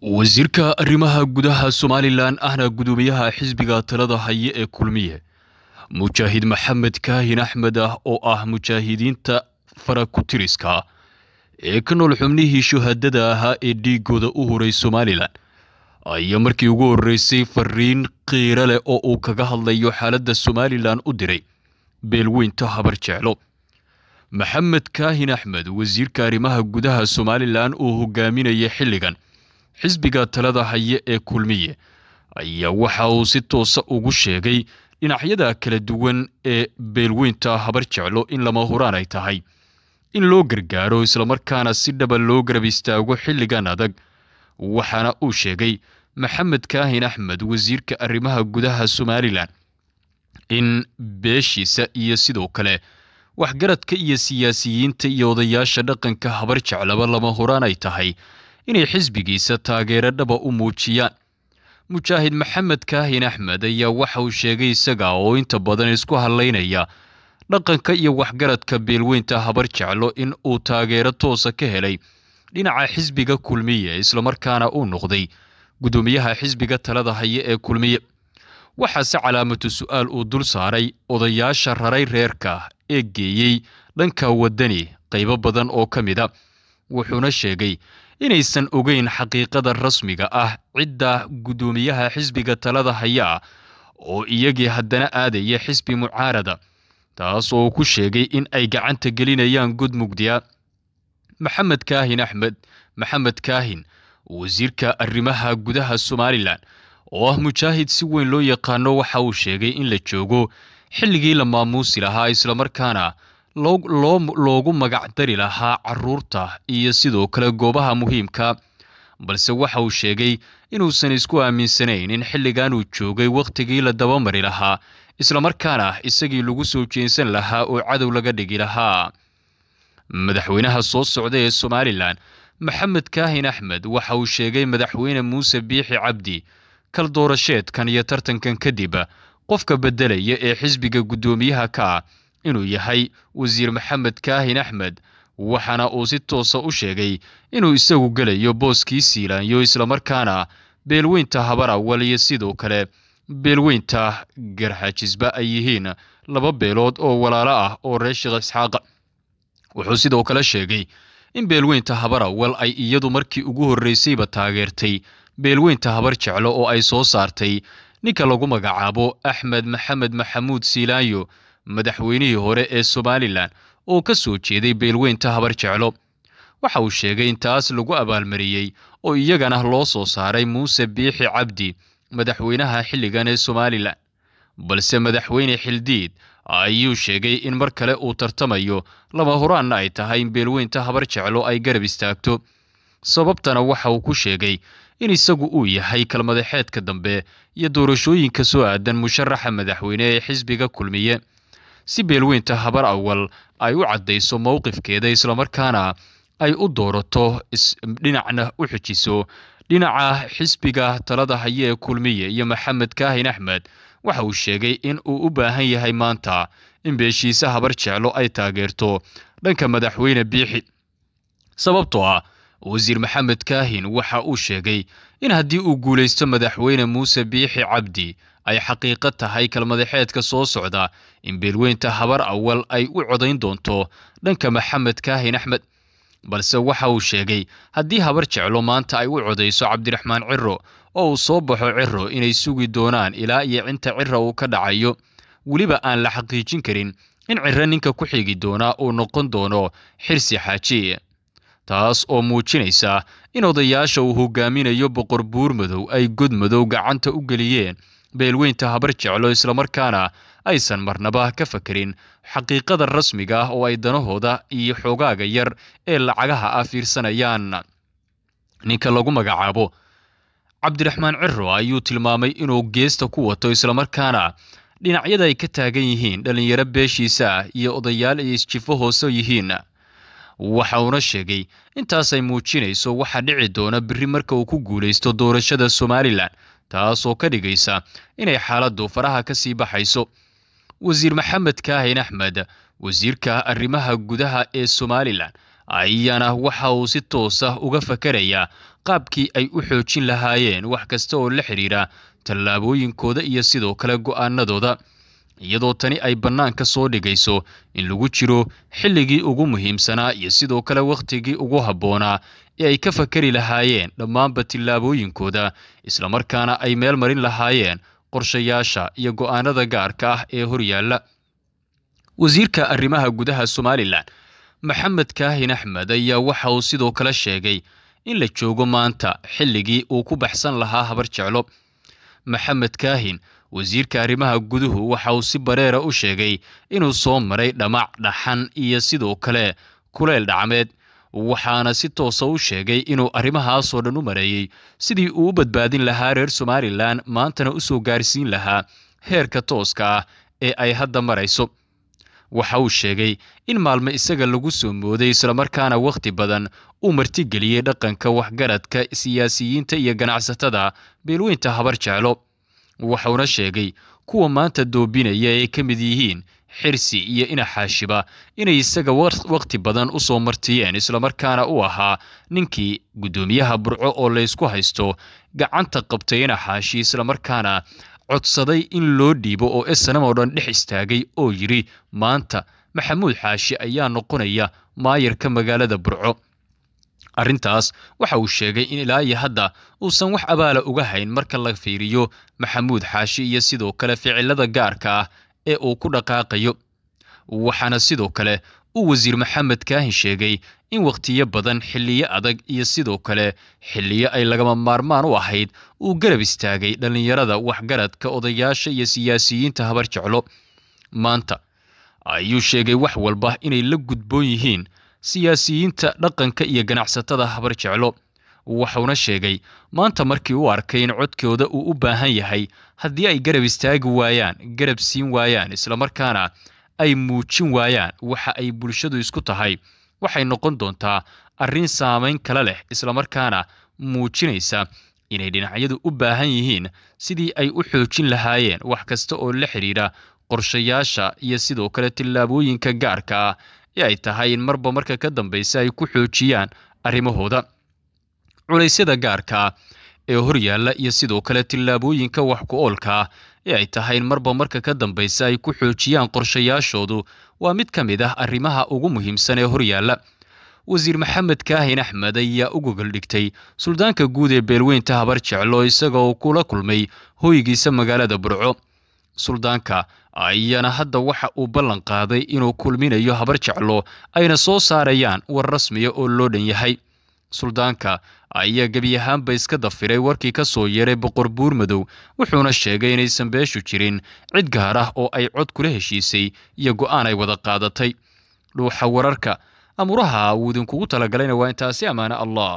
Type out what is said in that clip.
wasiirka arrimaha gudaha somalilan ahna gudoomiyaha xisbiga talada haye ee kulmiye mujaahid maxamed kaahin axmed ah oo ah mujaahidiinta fara kutiriska ee ka nool xubnihii shuhadada ahaa ee dhiigooda u huray somalilan ayaa markii ugu horreysay fariin qiiro leh oo uu kaga hadlayo xaaladda somalilan u diray beelweynta habar jeclo maxamed kaahin axmed wasiirka arrimaha gudaha somalilan oo hogaaminaya xilligan xisbiga talada haye ee kulmiye ayaa waxa uu si toosa ugu sheegay dhinacyada kala duwan ee beelweynta habar jeclo in lama huraan ay tahay in loo gargaaro islamarkaana si dhaba loo garab istaago xilligan adag waxaana uu sheegay maxamed kaahin axmed wasiirka arrimaha gudaha somalilan in beeshiisa iyo sidoo kale waxgaradka iyo siyaasiyiinta iyo odayaasha dhaqanka habar jeclaba lama huraan ay tahay inay xisbigiisa taageero dhaba u muujiyaan mujaahid maxamed kaahin axmed ayaa waxa uu sheegay isaga oo inta badan isku hadlaynaya dhaqanka iyo waxgaradka beelweynta habar jeclo in uu taageero toosa ka helay dhinaca xisbiga kulmiye islamarkaana uu noqday gudoomiyaha xisbiga talada haya ee kulmiye waxaase calaamatu su'aal uu dul saaray odayaasha raray reerka ee geeyey dhanka wadani qaybo badan oo ka mid a wuxuuna sheegay inaysan ogeyn xaqiiqada rasmiga ah cidda guddoomiyaha xisbiga talada hayaa oo iyagii haddana aadaya xisbi mucaarada taas oo ku sheegay in ay gacanta gelinayaan godmugdiya maxamed kaahin axmed maxamed kaahin wasiirka arrimaha gudaha somalilan oo ah mujaahid si weyn loo yaqaano waxa uu sheegay in la joogo xilligii la maamuusi lahaa islamarkaana loogu magac dari lahaa caruurta iyo sidoo kale goobaha muhiimka balse waxa uu sheegay inuusan isku aaminsanayn in xilligan uu joogay wakhtigii la dabamari lahaa islamarkaana isagii lagu soo jeensan lahaa oo cadow laga dhigi lahaa madaxweynaha soo socda ee somalilan maxamed kaahin axmed waxa uu sheegay madaxweyne muuse biixi cabdi kal doorasheedkan iyo tartankan kadib qofka beddelaya ee xisbiga guddoomiyaha ka ah inuu yahay wasiir maxamed kaahin axmed waxaana uu si toosa u sheegay inuu isagu gelayo booskii siilaanyo islamarkaana beelweynta habarawal iyo sidoo kale beelweynta garxajisba ay yihiin laba beelood oo walaalo ah oo reer sheekh isxaaq wuxuu sidoo kale sheegay in beelweynta habar awal ay iyadu markii ugu horreysayba taageertay beelweynta habar jeclo oo ay soo saartay ninka lagu magacaabo axmed maxamed maxamuud siilaanyo madaxweynihii hore ee somalilan oo ka soo jeeday beelweynta habar jeclo waxa uu sheegay in taas lagu abaalmariyey oo iyagana loo soo saaray muuse biixi cabdi madaxweynaha xilligan ee somalilan balse madaxweyne xildiid ayuu sheegay in mar kale uu tartamayo lama horaanna ay tahay in beelweynta habar jeclo ay garab istaagto sababtana waxa uu ku sheegay in isagu uu yahay kalmadaxeedka dambe iyo doorashooyinka soo aadan musharaxa madaxweyne ee xisbiga kulmiye si beelweynta habar awal ay u caddayso mowqifkeeda islamarkaana ay u doorato dhinacna u xujiso dhinaca xisbiga talada haye ee kulmiye iyo maxamed kaahin axmed waxa uu sheegay in uu u baahan yahay maanta in beeshiisa habar jeclo ay taageerto dhanka madaxweyne biixi sababtoo ah wasiir maxamed kaahin waxa uu sheegay in haddii uu guulaysto madaxweyne muuse biixi cabdi ay xaqiiqo tahay kalmadaxeedka soo socda in beelweynta habar awal ay u codayn doonto dhanka maxamed kaahin axmed balse waxa uu sheegay haddii habar jeclo maanta ay u codayso cabdiraxmaan ciro oo uu soo baxo ciro inay sugi doonaan ilaa iyo cinta ciro uu ka dhacayo weliba aan la xaqiijin karin in cirre ninka ku xigi doonaa uu noqon doono xirsi xaajiye taas oo muujinaysa in odayaasha uu hogaaminayo boqor buurmadow ay godmadow gacanta u geliyeen beelweynta habar jeclo islamarkaana aysan marnaba ka fakerin xaqiiqada rasmiga ah oo ay danahooda iyo xoogaaga yar ee lacagaha ah fiirsanayaan ninka lagu magacaabo cabdiraxmaan ciro ayuu tilmaamay inuu geesta ku wato islamarkaana dhinacyada ay ka taagan yihiin dhallinyaro beeshiisa ah iyo odayaal ay isjifo hoose yihiin waxa uuna sheegay intaas ay muujinayso waxa dhici doona biri marka uu ku guulaysto doorashada somalilan taasoo ka dhigaysa inay xaaladdu faraha ka sii baxayso wasiir maxamed kaahin axmed wasiirka arrimaha gudaha ee somalilan ayaana ah waxa uu si toosa ah uga fakarayaa qaabkii ay u xoojin lahaayeen wax kasta oo la xidhiira tallaabooyinkooda iyo sidoo kale go'aanadooda iyadoo tani ay bannaanka soo dhigayso in lagu jiro xilligii ugu muhiimsanaa iyo sidoo kale wakhtigii ugu habboonaa ee ay ka fakari lahaayeen dhammaanba tillaabooyinkooda markaana ay meel marin lahaayeen qorshayaasha iyo go'aanada gaarka ah ee horyaalla wasiirka arrimaha gudaha somalilan maxamed kaahin axmed ayaa waxa uu sidoo kale sheegay in la joogo maanta xilligii uu ku baxsan lahaa habar jeclo maxamed kaahin wasiirka arrimaha guduhu waxa uu si bareera u sheegay inuu soo maray dhamac dhaxan iyo sidoo kale kuleyl dhacmeed waxaana si toosa ah u sheegay inuu arrimahaasoo dhan u mareeyey sidii uu u badbaadin lahaa reer somalilan maantana u soo gaarsiin lahaa heerka tooska ah ee ay hadda marayso waxa uu sheegay in maalmo isaga lagu soo mooday islamarkaana wakhti badan uu martigeliyey dhaqanka waxgaradka siyaasiyiinta iyo ganacsatada beelweynta habar jeclo wuxuuna sheegay kuwa maanta doobinaya ay ka mid yihiin xirsi iyo inaxaashiba inay isaga wakhti badan u soo martiyeen islamarkaana u ahaa ninkii guddoomiyaha burco oo laysku haysto gacanta qabtay inaxaashi islamarkaana codsaday in loo dhiibo oo esanam oo dhan dhex istaagay oo yidhi maanta maxamuud xaashi ayaa noqonaya maayarka magaalada burco arrintaas waxa uu sheegay in ilaa iyo hadda uusan wax abaala uga hayn marka la fiiriyo maxamuud xaashi iyo sidoo kale ficilada gaarka ah ee uu ku dhaqaaqayo waxaana sidoo kale uu wasiir maxamed kaahin sheegay in wakhtiyo badan xilliyo adag iyo sidoo kale xilliyo ay lagama maarmaan u ahayd uu garab istaagay dhallinyarada waxgaradka odayaasha iyo siyaasiyiinta habar jeclo maanta ayuu sheegay wax walba inay la gudboon yihiin siyaasiyiinta dhaqanka iyo ganacsatada habar jeclo wuxuuna sheegay maanta markii uu arkay in codkooda uu u baahan yahay haddii ay garab istaagi waayaan garab siin waayaan isla markaana ay muujin waayaan waxa ay bulshadu isku tahay waxay noqon doontaa arrin saamayn kale leh isla markaana muujinaysa inay dhinacyadu u baahan yihiin sidii ay u xoojin lahaayeen wax kasta oo la xidhiidha qorshayaasha iyo sidoo kale tillaabooyinka gaarka ah ee ay tahay in marba marka ka dambaysa ay ku xoojiyaan arrimahooda culaysyada gaarka ah ee horyaalla iyo sidoo kale tillaabooyinka wax ku oolkaa ah ee ay tahay in marba marka ka dambeysa ay ku xoojiyaan qorshayaashoodu waa mid ka mid ah arrimaha ugu muhiimsan ee horyaalla wasiir maxamed kaahin axmed ayaa u gogol dhigtay suldaanka guud ee beelweynta habar jeclo isagoo kula kulmay hooygiisa magaalada burco suldaanka ayaana hadda waxa uu ballan qaaday inuu kulminayo habar jeclo ayna soo saarayaan war rasmiya oo loo dhan yahay suldaanka ayaa gebi ahaanba iska dafiray warkii ka soo yeeray boqor buur madow wuxuuna sheegay inaysan beeshu jirin cid gaar ah oo ay cod kula heshiisay iyo go'aan ay wada qaadatay dhuuxa wararka amuraha wuu idinkugu talagalayna waa intaasi ammaane allah